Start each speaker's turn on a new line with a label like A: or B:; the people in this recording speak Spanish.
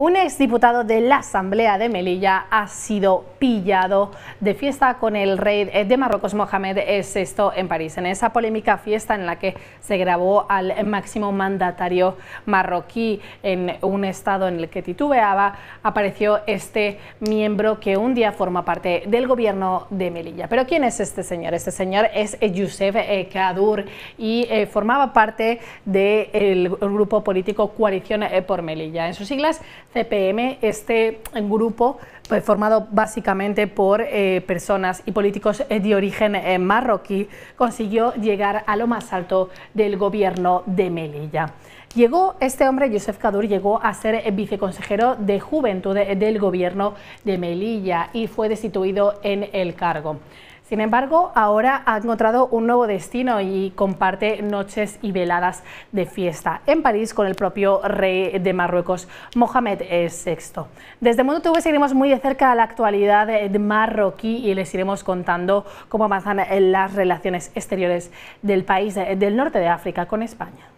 A: Un exdiputado de la Asamblea de Melilla ha sido pillado de fiesta con el rey de Marruecos Mohamed VI en París, en esa polémica fiesta en la que se grabó al máximo mandatario marroquí en un estado en el que titubeaba, apareció este miembro que un día forma parte del gobierno de Melilla. Pero ¿quién es este señor? Este señor es Youssef eh, Kadur y eh, formaba parte del grupo político Coalición eh, por Melilla. En sus siglas CPM, este grupo pues, formado básicamente por eh, personas y políticos eh, de origen eh, marroquí, consiguió llegar a lo más alto del gobierno de Melilla. Llegó este hombre, Joseph Kadur, llegó a ser viceconsejero de juventud del gobierno de Melilla y fue destituido en el cargo. Sin embargo, ahora ha encontrado un nuevo destino y comparte noches y veladas de fiesta en París con el propio rey de Marruecos, Mohamed VI. Desde Mundo TV seguiremos muy de cerca la actualidad de marroquí y les iremos contando cómo avanzan las relaciones exteriores del país del norte de África con España.